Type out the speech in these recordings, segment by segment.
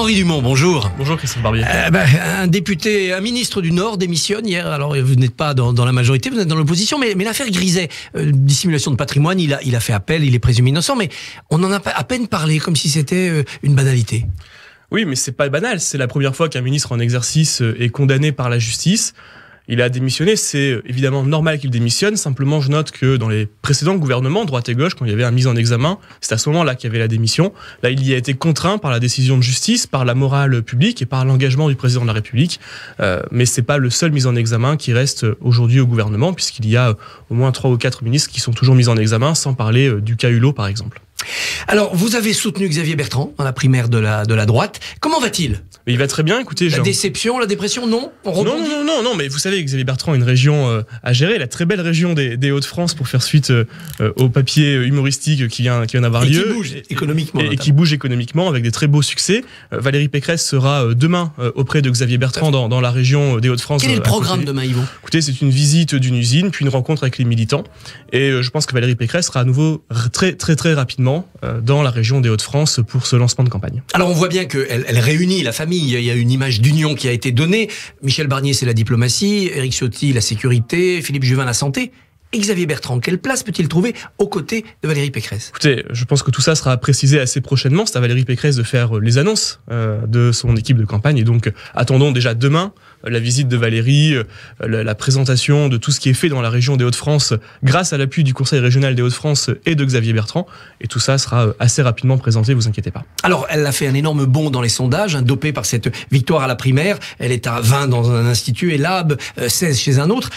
Henri Dumont, bonjour. Bonjour Christophe Barbier. Euh, bah, un député, un ministre du Nord démissionne hier. Alors vous n'êtes pas dans, la majorité, vous êtes dans l'opposition, mais, l'affaire Griset, euh, dissimulation de patrimoine, il a, il a fait appel, il est présumé innocent, mais on en a à peine parlé comme si c'était euh, une banalité. Oui, mais c'est pas banal. C'est la première fois qu'un ministre en exercice est condamné par la justice il a démissionné. C'est euh, évidemment normal qu'il démissionne. Simplement, je note que dans les précédents gouvernements, droite et gauche, quand il y avait un mise en examen, c'est à ce moment-là qu'il y avait la démission. Là, il y a été contraint par la décision de justice, par la morale publique et par l'engagement du président de la République. Euh, mais c'est pas le seul mise en examen qui reste euh, aujourd'hui au gouvernement, puisqu'il y a euh, au moins trois ou quatre ministres qui sont toujours mis en examen, sans parler du cas Hulot, par exemple. Alors, vous avez soutenu Xavier Bertrand dans la primaire de la, de la droite. Comment va-t-il Il va très bien, écoutez. La déception, la dépression, non non, non, non, non, mais vous savez, Xavier Bertrand a une région euh, à gérer, la très belle région des, Hauts-de-France, pour faire suite euh, euh, au papier humoristique qui vient, qui vient d'avoir lieu. Qui bouge économiquement. Et, qui bouge économiquement avec des très beaux succès. Valérie Pécresse sera demain auprès de Xavier Bertrand dans, dans la région des Hauts-de-France. Quel est le programme demain, Yvon Écoutez, c'est une visite d'une usine, puis une rencontre avec les militants. Et je pense que Valérie Pécresse sera à nouveau très, très, très rapidement euh, dans la région des Hauts-de-France pour ce lancement de campagne. Alors on voit bien qu'elle réunit la famille, il y a une image d'union qui a été donnée. Michel Barnier, c'est la diplomatie, Éric Ciotti, la sécurité, Philippe Juvin, la santé. Xavier Bertrand, quelle place peut-il trouver aux côtés de Valérie Pécresse Écoutez, je pense que tout ça sera précisé assez prochainement. C'est à Valérie Pécresse de faire euh, les annonces euh, de son équipe de campagne. Et donc, euh, attendons déjà demain la visite de Valérie, la présentation de tout ce qui est fait dans la région des Hauts-de-France grâce à l'appui du Conseil régional des Hauts-de-France et de Xavier Bertrand. Et tout ça sera assez rapidement présenté, vous inquiétez pas. Alors, elle a fait un énorme bond dans les sondages, hein, dopée par cette victoire à la primaire. Elle est à 20 dans un institut et l'AB 16 chez un autre.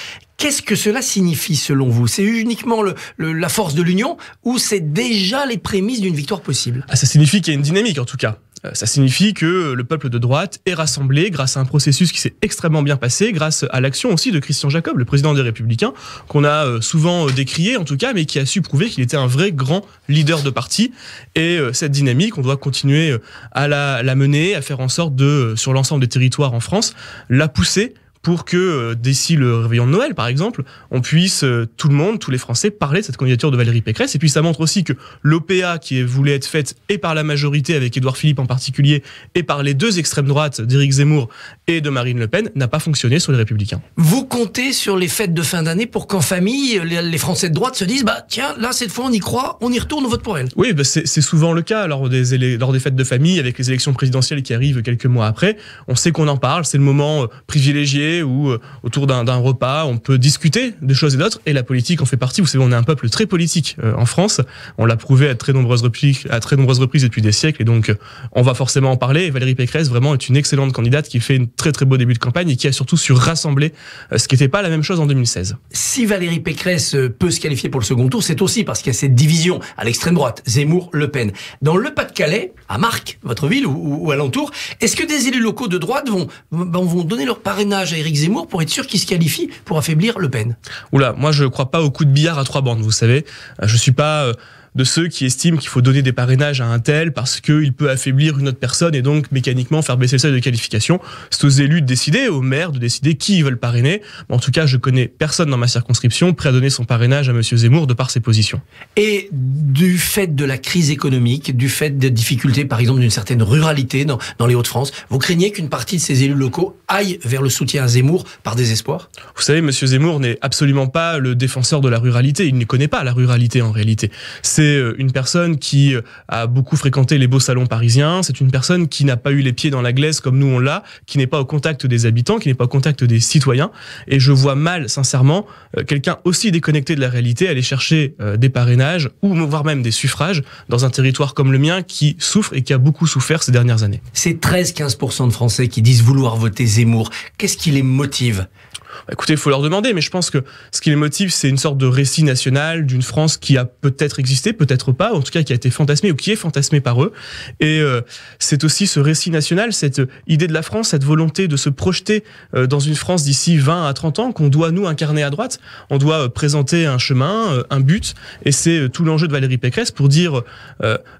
Qu'est-ce que cela signifie selon vous C'est uniquement le, la force de l'union ou c'est déjà les prémices d'une victoire possible ah, Ça signifie qu'il y a une dynamique en tout cas. Euh, ça signifie que le peuple de droite est rassemblé grâce à un processus qui s'est extrêmement bien passé, grâce à l'action aussi de Christian Jacob, le président des Républicains, qu'on a euh, souvent euh, décrié en tout cas, mais qui a su prouver qu'il était un vrai grand leader de parti. Et cette dynamique, on doit continuer à la, la mener, à faire en sorte de, sur l'ensemble des territoires en France, la pousser pour que euh, d'ici le réveillon de Noël, par exemple, on puisse, euh, tout le monde, tous les Français, parler de cette candidature de Valérie Pécresse. Et puis ça montre aussi que l'OPA qui voulait être faite et par la majorité, avec Édouard Philippe en particulier, et par les deux extrêmes droites d'Éric Zemmour et de Marine Le Pen, n'a pas fonctionné sur les Républicains. Vous comptez sur les fêtes de fin d'année pour qu'en famille, les Français de droite se disent, bah tiens, là, cette fois, on y croit, on y retourne, on vote pour elle. Oui, bah, c'est souvent le cas lors des, lors des fêtes de famille, avec les élections présidentielles qui arrivent quelques mois après. On sait qu'on en parle, c'est le moment euh, privilégié ou euh, autour d'un repas, on peut discuter de choses et d'autres, et la politique en fait partie. Vous savez, on est un peuple très politique euh, en France. On l'a prouvé à très nombreuses reprises, à très nombreuses reprises depuis des siècles, et donc euh, on va forcément en parler. Valérie Pécresse vraiment est une excellente candidate qui fait un très très beau début de campagne et qui a surtout su rassembler, ce qui n'était pas la même chose en 2016. Si Valérie Pécresse peut se qualifier pour le second tour, c'est aussi parce qu'il y a cette division à l'extrême droite, Zemmour-Le Pen. Dans le Pas-de-Calais, à Marc, votre ville ou, alentour, est-ce que des élus locaux de droite vont, vont donner leur parrainage à Éric Zemmour pour être sûr qu'il se qualifie pour affaiblir Le Pen Oula, moi je ne crois pas au coup de billard à trois bandes, vous savez. Euh, je suis pas euh, de ceux qui estiment qu'il faut donner des parrainages à un tel parce qu'il peut affaiblir une autre personne et donc mécaniquement faire baisser le seuil de qualification. C'est aux élus de décider, aux maires de décider qui ils veulent parrainer. en tout cas, je connais personne dans ma circonscription prêt à donner son parrainage à M. Zemmour de par ses positions. Et du fait de la crise économique, du fait des difficultés, par exemple, d'une certaine ruralité dans, les Hauts-de-France, vous craignez qu'une partie de ces élus locaux aillent vers le soutien à Zemmour par désespoir Vous savez, M. Zemmour n'est absolument pas le défenseur de la ruralité. Il ne connaît pas la ruralité en réalité. C'est c'est euh, une personne qui euh, a beaucoup fréquenté les beaux salons parisiens, c'est une personne qui n'a pas eu les pieds dans la glaise comme nous on l'a, qui n'est pas au contact des habitants, qui n'est pas au contact des citoyens. Et je vois mal, sincèrement, euh, quelqu'un aussi déconnecté de la réalité aller chercher des parrainages ou voire même des suffrages dans un territoire comme le mien qui souffre et qui a beaucoup souffert ces dernières années. C'est 13-15% de Français qui disent vouloir voter Zemmour. Qu'est-ce qui les motive bah, Écoutez, il faut leur demander, mais je pense que ce qui les motive, c'est une sorte de récit national d'une France qui a peut-être existé, peut-être pas, en tout cas qui a été fantasmé ou qui est fantasmé par eux. Et euh, c'est aussi ce récit national, cette idée de la France, cette volonté de se projeter euh, dans une France d'ici 20 à 30 ans qu'on doit nous incarner à droite. On doit euh, présenter un chemin, un but, et c'est tout l'enjeu de Valérie Pécresse pour dire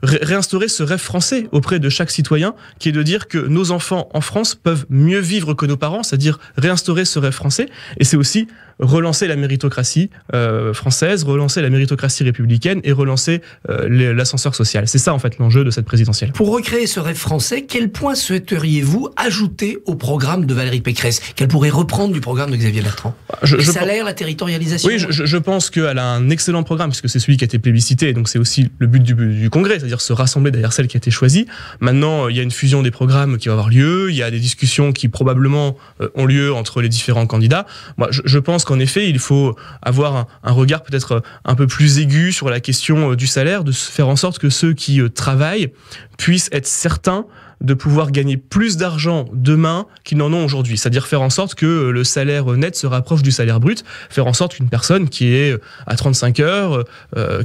réinstaurer ce rêve français auprès de chaque citoyen, qui est de dire que nos enfants en France peuvent mieux vivre que nos parents, c'est-à-dire réinstaurer ce rêve français. Et c'est aussi relancer la méritocratie euh, française, relancer la méritocratie républicaine et relancer euh, l'ascenseur social. C'est ça en fait l'enjeu de cette présidentielle. Pour recréer ce rêve français, quel point souhaiteriez-vous ajouter au programme de Valérie Pécresse qu'elle pourrait reprendre du programme de Xavier Bertrand je, Les la territorialisation. Oui, je, pense qu'elle a un excellent programme puisque c'est celui qui a été plébiscité et donc c'est aussi le but du, Congrès, c'est-à-dire se rassembler derrière celle qui a été choisie. Maintenant, il y a une fusion des programmes qui va avoir lieu, il y a des discussions qui probablement euh, ont lieu entre les différents candidats. Moi, je, je pense parce qu'en effet, il faut avoir un, un regard peut-être euh, un peu plus aigu sur la question euh, du salaire, de faire en sorte que ceux qui euh, travaillent puissent être certains de pouvoir gagner plus d'argent demain qu'ils n'en ont aujourd'hui. C'est-à-dire faire en sorte que euh, le salaire euh, net se rapproche du salaire brut, faire en sorte qu'une personne qui est euh, à 35 heures,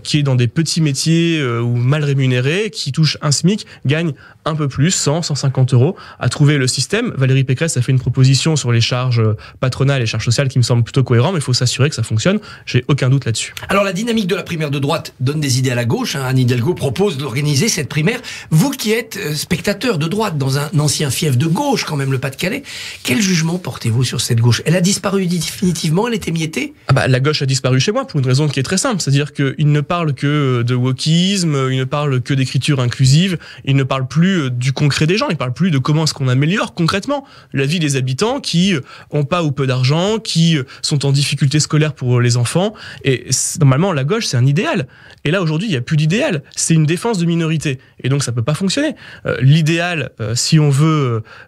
qui est dans des petits métiers ou mal rémunérés, qui touche un SMIC, gagne un peu plus, 100, 150 euros, à trouver le système. Valérie Pécresse a fait une proposition sur les charges patronales et charges sociales qui me semble plutôt cohérent, mais il faut s'assurer que ça fonctionne. J'ai aucun doute là-dessus. Alors la dynamique de la primaire de droite donne des idées à la gauche. Hein. Anne Hidalgo propose d'organiser cette primaire. Vous qui êtes spectateur de droite, dans un ancien fief de gauche, quand même, le Pas-de-Calais. Quel jugement portez-vous sur cette gauche Elle a disparu définitivement Elle était émiettée ah bah, La gauche a disparu chez moi pour une raison qui est très simple. C'est-à-dire qu'il ne parle que euh, de wokisme, euh, il ne parle que d'écriture inclusive, il ne parle plus euh, du concret des gens, il ne parle plus de comment est-ce qu'on améliore concrètement la vie des habitants qui ont pas ou peu d'argent, qui sont en difficulté scolaire pour les enfants. Et normalement, la gauche, c'est un idéal. Et là, aujourd'hui, il n'y a plus d'idéal. C'est une défense de minorité. Et donc, ça ne peut pas fonctionner. L'idéal euh, si on veut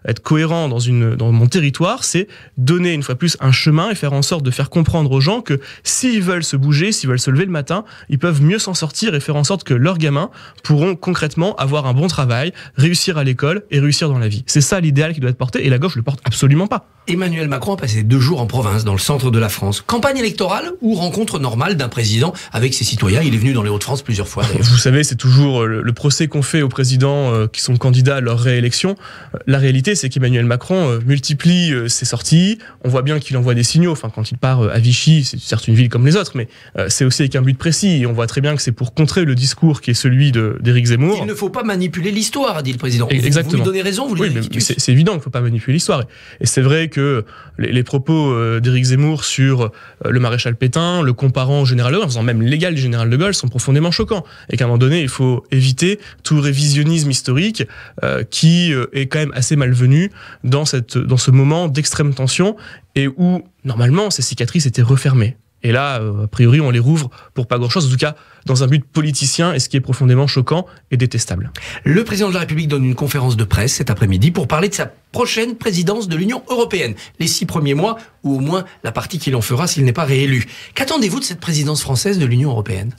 euh, être cohérent dans, une, dans mon territoire, c'est donner une fois plus un chemin et faire en sorte de faire comprendre aux gens que s'ils veulent se bouger, s'ils veulent se lever le matin, ils peuvent mieux s'en sortir et faire en sorte que leurs gamins pourront concrètement avoir un bon travail, réussir à l'école et réussir dans la vie. C'est ça l'idéal qui doit être porté et la gauche le porte absolument pas. Emmanuel Macron a passé deux jours en province, dans le centre de la France. Campagne électorale ou rencontre normale d'un président avec ses citoyens Il est venu dans les Hauts-de-France plusieurs fois. Vous savez, c'est toujours le procès qu'on fait aux présidents euh, qui sont candidats réélection. La réalité, c'est qu'Emmanuel Macron euh, multiplie euh, ses sorties. On voit bien qu'il envoie des signaux. Enfin, quand il part euh, à Vichy, c'est certes une ville comme les autres, mais c'est aussi avec un but précis. Et on voit très bien que c'est pour contrer le discours qui est celui d'Éric Zemmour. Il ne faut pas manipuler l'histoire, a dit le président. Exactement. Vous, lui donnez raison, vous lui donnez C'est évident qu'il ne faut pas manipuler l'histoire. Et c'est vrai que les, propos d'Éric Zemmour sur le maréchal Pétain, le comparant au général de Gaulle, en faisant même l'égal du général de Gaulle, sont profondément choquants. Et qu'à un moment donné, il faut éviter tout révisionnisme historique qui euh, est quand même assez malvenue dans, ce moment d'extrême tension et où, normalement, ces cicatrices étaient refermées. Et là, euh, a priori, on les rouvre pour pas grand-chose, en tout cas dans un but politicien, et ce qui est profondément choquant et détestable. Le président de la République donne une conférence de presse cet après-midi pour parler de sa prochaine présidence de l'Union européenne, les six premiers mois, ou au moins la partie qu'il en fera s'il n'est pas réélu. Qu'attendez-vous de cette présidence française de l'Union européenne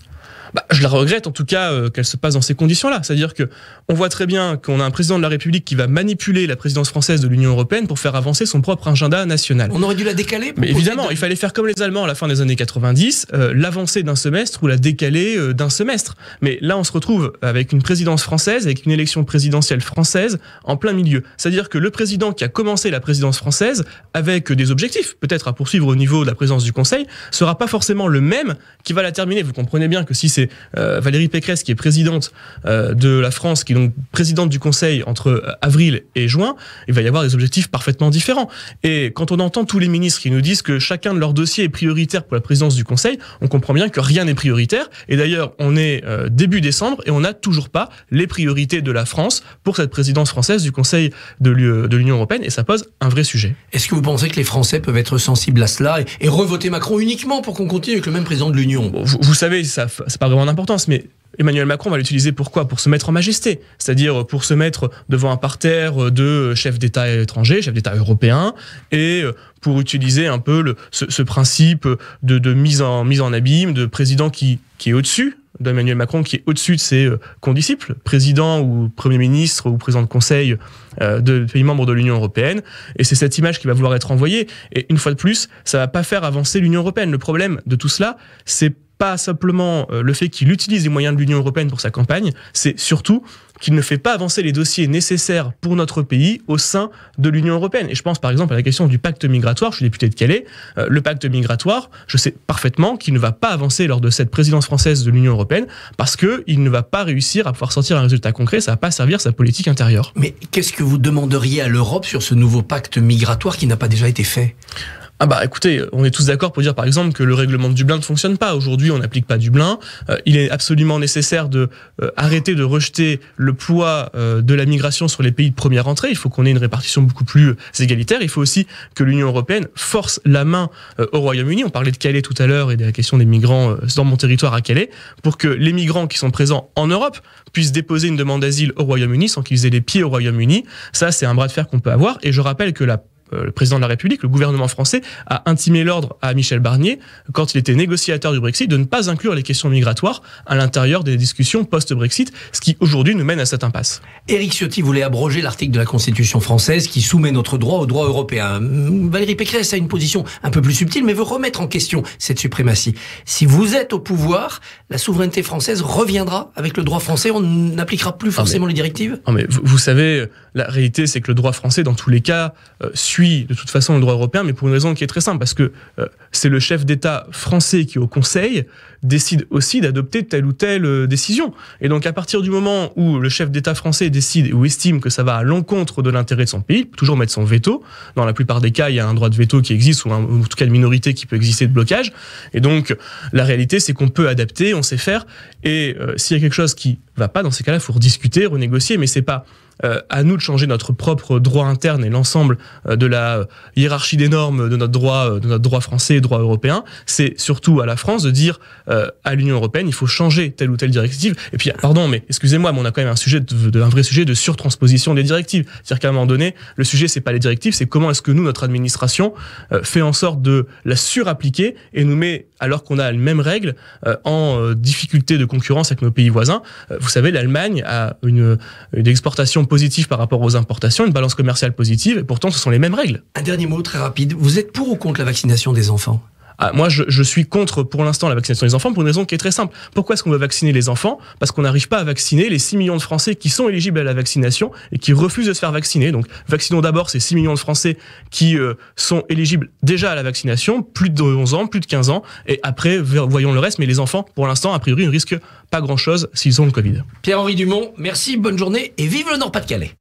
bah, je la regrette en tout cas euh, qu'elle se passe dans ces conditions-là. C'est-à-dire que on voit très bien qu'on a un président de la République qui va manipuler la présidence française de l'Union européenne pour faire avancer son propre agenda national. On aurait dû la décaler. Mais évidemment, il fallait faire comme les Allemands à la fin des années 90, euh, l'avancer d'un semestre ou la décaler euh, d'un semestre. Mais là, on se retrouve avec une présidence française, avec une élection présidentielle française en plein milieu. C'est-à-dire que le président qui a commencé la présidence française avec des objectifs, peut-être à poursuivre au niveau de la présidence du Conseil, sera pas forcément le même qui va la terminer. Vous comprenez bien que si c'est euh, Valérie Pécresse qui est présidente euh, de la France, qui est donc présidente du Conseil entre euh, avril et juin, il va y avoir des objectifs parfaitement différents. Et quand on entend tous les ministres qui nous disent que chacun de leurs dossiers est prioritaire pour la présidence du Conseil, on comprend bien que rien n'est prioritaire. Et d'ailleurs, on est début décembre et on n'a toujours pas les priorités de la France pour cette présidence française du Conseil de l'Union européenne. Et ça pose un vrai sujet. Est-ce que vous pensez que les Français peuvent être sensibles à cela et, revoter Macron uniquement pour qu'on continue avec le même président de l'Union vous, savez, ça, ça vraiment importance, mais Emmanuel Macron va l'utiliser pourquoi Pour se mettre en majesté, c'est-à-dire pour se mettre devant un parterre de chefs d'État étrangers, chefs d'État européens, et pour utiliser un peu ce, principe de, mise, en, mise en abîme, de président qui, qui est au-dessus d'Emmanuel Macron, qui est au-dessus de ses euh, condisciples, président ou Premier ministre ou président de conseil euh, de pays membres de l'Union européenne. Et c'est cette image qui va vouloir être envoyée. Et une fois de plus, ça va pas faire avancer l'Union européenne. Le problème de tout cela, c'est pas simplement euh, le fait qu'il utilise les moyens de l'Union européenne pour sa campagne, c'est surtout qu'il ne fait pas avancer les dossiers nécessaires pour notre pays au sein de l'Union européenne. Et je pense par exemple à la question du pacte migratoire, je suis député de Calais, euh, le pacte migratoire, je sais parfaitement qu'il ne va pas avancer lors de cette présidence française de l'Union européenne parce qu'il ne va pas réussir à pouvoir sortir un résultat concret, ça ne va pas servir sa politique intérieure. Mais qu'est-ce que vous demanderiez à l'Europe sur ce nouveau pacte migratoire qui n'a pas déjà été fait ah bah écoutez, on est tous d'accord pour dire par exemple que le règlement de Dublin ne fonctionne pas. Aujourd'hui, on n'applique pas Dublin. Euh, il est absolument nécessaire de euh, arrêter de rejeter le poids euh, de la migration sur les pays de première entrée. Il faut qu'on ait une répartition beaucoup plus égalitaire. Il faut aussi que l'Union européenne force la main au Royaume-Uni. On parlait de Calais tout à l'heure et de la question des migrants dans mon territoire à Calais, pour que les migrants qui sont présents en Europe puissent déposer une demande d'asile au Royaume-Uni sans qu'ils aient les pieds au Royaume-Uni. Ça, c'est un bras de fer qu'on peut avoir. Et je rappelle que la euh, le président de la République, le gouvernement français, a intimé l'ordre à Michel Barnier, quand il était négociateur du Brexit, de ne pas inclure les questions migratoires à l'intérieur des discussions post-Brexit, ce qui aujourd'hui nous mène à cette impasse. Éric Ciotti voulait abroger l'article de la Constitution française qui soumet notre droit au droit européen. Mm, Valérie Pécresse a une position un peu plus subtile, mais veut remettre en question cette suprématie. Si vous êtes au pouvoir, la souveraineté française reviendra avec le droit français, on n'appliquera plus ah, forcément les directives Non ah, mais vous, savez, la réalité c'est que le droit français, dans tous les cas, euh, suit oui, de toute façon le droit européen, mais pour une raison qui est très simple, parce que euh, c'est le chef d'État français qui, au Conseil, décide aussi d'adopter telle ou telle euh, décision. Et donc, à partir du moment où le chef d'État français décide ou estime que ça va à l'encontre de l'intérêt de son pays, toujours mettre son veto. Dans la plupart des cas, il y a un droit de veto qui existe, ou, en tout cas une minorité qui peut exister de blocage. Et donc, la réalité, c'est qu'on peut adapter, on sait faire. Et euh, s'il y a quelque chose qui va pas, dans ces cas-là, il faut rediscuter, renégocier, mais c'est pas euh, à nous de changer notre propre droit interne et l'ensemble euh, de la euh, hiérarchie des normes de notre droit, de notre droit français et droit européen. C'est surtout à la France de dire à l'Union européenne, il faut changer telle ou telle directive. Et puis, pardon, mais excusez-moi, mais on a quand même un sujet, un vrai sujet de surtransposition des directives. C'est-à-dire qu'à un moment donné, le sujet c'est pas les directives, c'est comment est-ce que nous, notre administration, fait en sorte de la surappliquer et nous met alors qu'on a les mêmes règles euh, en euh, difficulté de concurrence avec nos pays voisins. Euh, vous savez, l'Allemagne a une, une exportation positive par rapport aux importations, une balance commerciale positive, et pourtant ce sont les mêmes règles. Un dernier mot très rapide, vous êtes pour ou contre la vaccination des enfants ah, moi, je, suis contre pour l'instant la vaccination des enfants pour une raison qui est très simple. Pourquoi est-ce qu'on veut vacciner les enfants Parce qu'on n'arrive pas à vacciner les 6 millions de Français qui sont éligibles à la vaccination et qui refusent de se faire vacciner. Donc, vaccinons d'abord ces 6 millions de Français qui euh, sont éligibles déjà à la vaccination, plus de 11 ans, plus de 15 ans, et après, voyons le reste. Mais les enfants, pour l'instant, a priori, ne risquent pas grand-chose s'ils ont le Covid. Pierre-Henri Dumont, merci, bonne journée et vive le Nord-Pas-de-Calais.